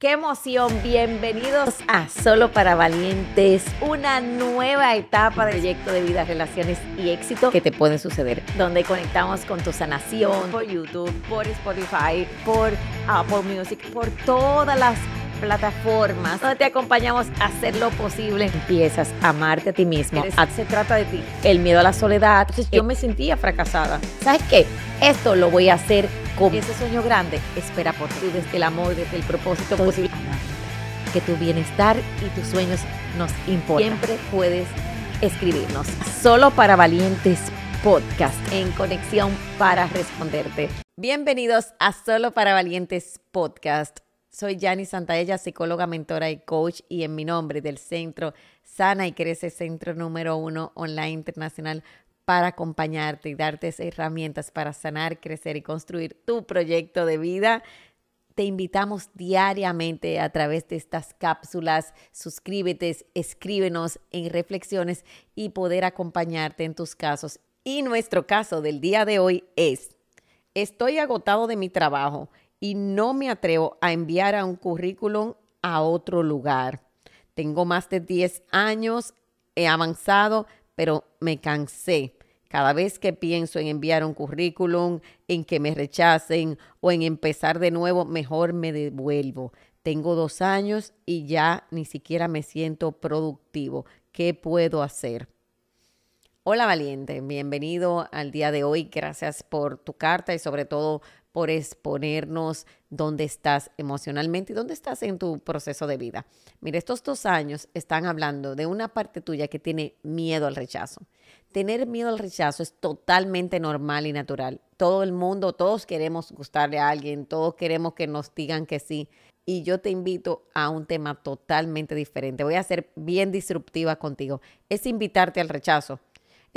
Qué emoción, bienvenidos a Solo para Valientes, una nueva etapa del proyecto de vida, relaciones y éxito que te pueden suceder, donde conectamos con tu sanación por YouTube, por Spotify, por Apple Music, por todas las plataformas donde te acompañamos a hacer lo posible. Empiezas a amarte a ti mismo. se trata de ti. El miedo a la soledad. yo me sentía fracasada. ¿Sabes qué? Esto lo voy a hacer ese sueño grande espera por ti desde el amor, desde el propósito posible. Que tu bienestar y tus sueños nos importan. Siempre puedes escribirnos. Solo para valientes podcast en conexión para responderte. Bienvenidos a Solo para valientes podcast. Soy Yani Santaella, psicóloga, mentora y coach, y en mi nombre del centro Sana y Crece, centro número uno online internacional para acompañarte y darte herramientas para sanar, crecer y construir tu proyecto de vida. Te invitamos diariamente a través de estas cápsulas. Suscríbete, escríbenos en reflexiones y poder acompañarte en tus casos. Y nuestro caso del día de hoy es, estoy agotado de mi trabajo y no me atrevo a enviar a un currículum a otro lugar. Tengo más de 10 años, he avanzado, pero me cansé cada vez que pienso en enviar un currículum, en que me rechacen o en empezar de nuevo, mejor me devuelvo. Tengo dos años y ya ni siquiera me siento productivo. ¿Qué puedo hacer? Hola valiente, bienvenido al día de hoy. Gracias por tu carta y sobre todo por exponernos dónde estás emocionalmente y dónde estás en tu proceso de vida. Mira, estos dos años están hablando de una parte tuya que tiene miedo al rechazo. Tener miedo al rechazo es totalmente normal y natural. Todo el mundo, todos queremos gustarle a alguien, todos queremos que nos digan que sí. Y yo te invito a un tema totalmente diferente. Voy a ser bien disruptiva contigo. Es invitarte al rechazo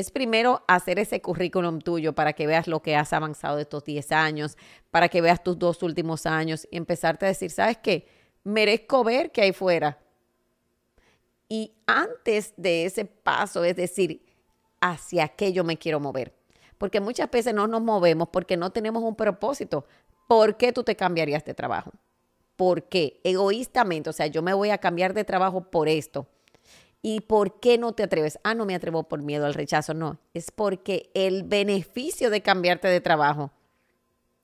es primero hacer ese currículum tuyo para que veas lo que has avanzado estos 10 años, para que veas tus dos últimos años y empezarte a decir, ¿sabes qué? Merezco ver qué hay fuera. Y antes de ese paso, es decir, hacia qué yo me quiero mover. Porque muchas veces no nos movemos porque no tenemos un propósito. ¿Por qué tú te cambiarías de trabajo? ¿Por qué? Egoístamente, o sea, yo me voy a cambiar de trabajo por esto ¿Y por qué no te atreves? Ah, no me atrevo por miedo al rechazo. No, es porque el beneficio de cambiarte de trabajo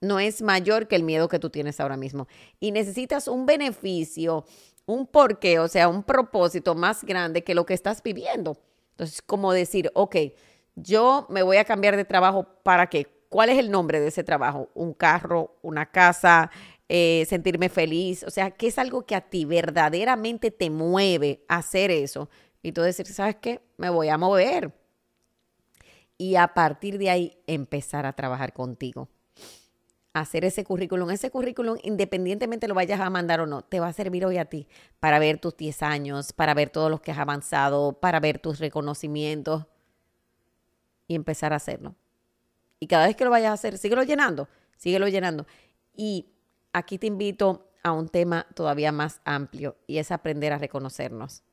no es mayor que el miedo que tú tienes ahora mismo. Y necesitas un beneficio, un porqué, o sea, un propósito más grande que lo que estás viviendo. Entonces, como decir, ok, yo me voy a cambiar de trabajo, ¿para qué? ¿Cuál es el nombre de ese trabajo? ¿Un carro? ¿Una casa? Eh, sentirme feliz, o sea, ¿qué es algo que a ti verdaderamente te mueve a hacer eso, y tú decir, ¿sabes qué? Me voy a mover. Y a partir de ahí empezar a trabajar contigo. Hacer ese currículum. Ese currículum, independientemente lo vayas a mandar o no, te va a servir hoy a ti para ver tus 10 años, para ver todos los que has avanzado, para ver tus reconocimientos y empezar a hacerlo. Y cada vez que lo vayas a hacer, síguelo llenando, síguelo llenando. Y aquí te invito a un tema todavía más amplio y es aprender a reconocernos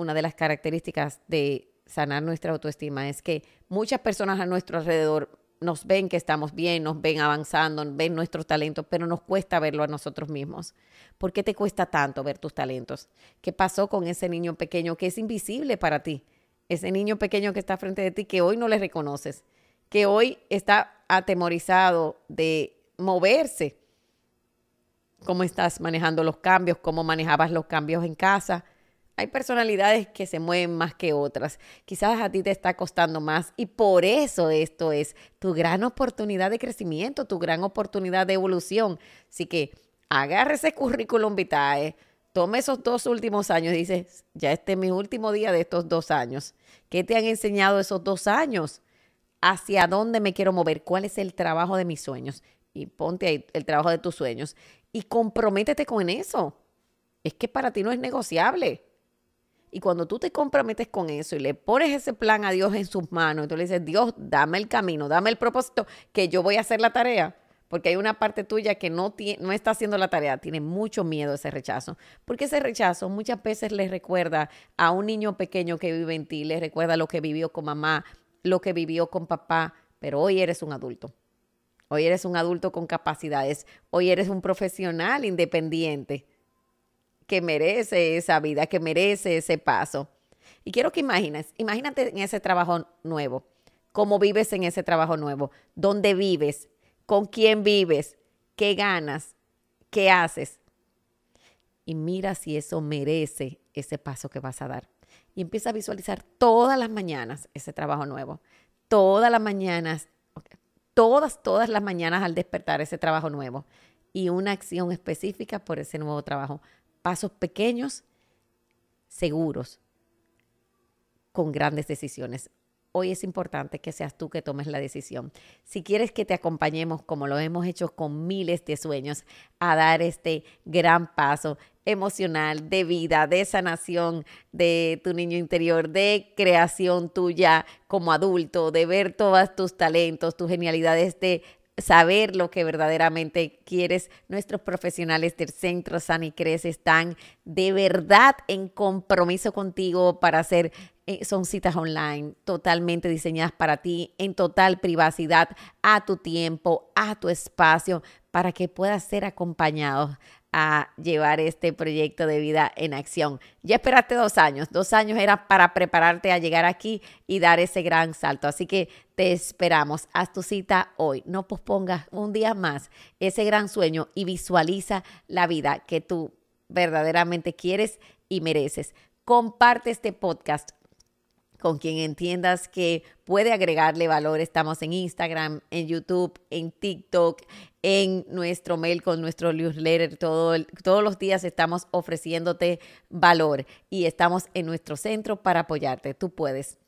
una de las características de sanar nuestra autoestima es que muchas personas a nuestro alrededor nos ven que estamos bien, nos ven avanzando, ven nuestros talentos, pero nos cuesta verlo a nosotros mismos. ¿Por qué te cuesta tanto ver tus talentos? ¿Qué pasó con ese niño pequeño que es invisible para ti? Ese niño pequeño que está frente de ti que hoy no le reconoces, que hoy está atemorizado de moverse. ¿Cómo estás manejando los cambios? ¿Cómo manejabas los cambios en casa? hay personalidades que se mueven más que otras. Quizás a ti te está costando más y por eso esto es tu gran oportunidad de crecimiento, tu gran oportunidad de evolución. Así que agarra ese currículum vitae, tome esos dos últimos años y dices, ya este es mi último día de estos dos años. ¿Qué te han enseñado esos dos años? ¿Hacia dónde me quiero mover? ¿Cuál es el trabajo de mis sueños? Y ponte ahí el trabajo de tus sueños y comprométete con eso. Es que para ti no es negociable. Y cuando tú te comprometes con eso y le pones ese plan a Dios en sus manos, y tú le dices, Dios, dame el camino, dame el propósito, que yo voy a hacer la tarea. Porque hay una parte tuya que no, no está haciendo la tarea, tiene mucho miedo ese rechazo. Porque ese rechazo muchas veces le recuerda a un niño pequeño que vive en ti, le recuerda lo que vivió con mamá, lo que vivió con papá, pero hoy eres un adulto. Hoy eres un adulto con capacidades, hoy eres un profesional independiente que merece esa vida, que merece ese paso. Y quiero que imagines, imagínate en ese trabajo nuevo, cómo vives en ese trabajo nuevo, dónde vives, con quién vives, qué ganas, qué haces. Y mira si eso merece ese paso que vas a dar. Y empieza a visualizar todas las mañanas ese trabajo nuevo. Todas las mañanas, todas, todas las mañanas al despertar ese trabajo nuevo. Y una acción específica por ese nuevo trabajo pasos pequeños, seguros, con grandes decisiones. Hoy es importante que seas tú que tomes la decisión. Si quieres que te acompañemos, como lo hemos hecho con miles de sueños, a dar este gran paso emocional, de vida, de sanación de tu niño interior, de creación tuya como adulto, de ver todos tus talentos, tus genialidades, de saber lo que verdaderamente quieres. Nuestros profesionales del Centro San y están de verdad en compromiso contigo para hacer eh, son citas online totalmente diseñadas para ti, en total privacidad, a tu tiempo, a tu espacio, para que puedas ser acompañado a llevar este proyecto de vida en acción. Ya esperaste dos años, dos años era para prepararte a llegar aquí y dar ese gran salto. Así que te esperamos, haz tu cita hoy, no pospongas un día más ese gran sueño y visualiza la vida que tú verdaderamente quieres y mereces. Comparte este podcast con quien entiendas que puede agregarle valor. Estamos en Instagram, en YouTube, en TikTok, en nuestro mail con nuestro newsletter. Todo todos los días estamos ofreciéndote valor y estamos en nuestro centro para apoyarte. Tú puedes.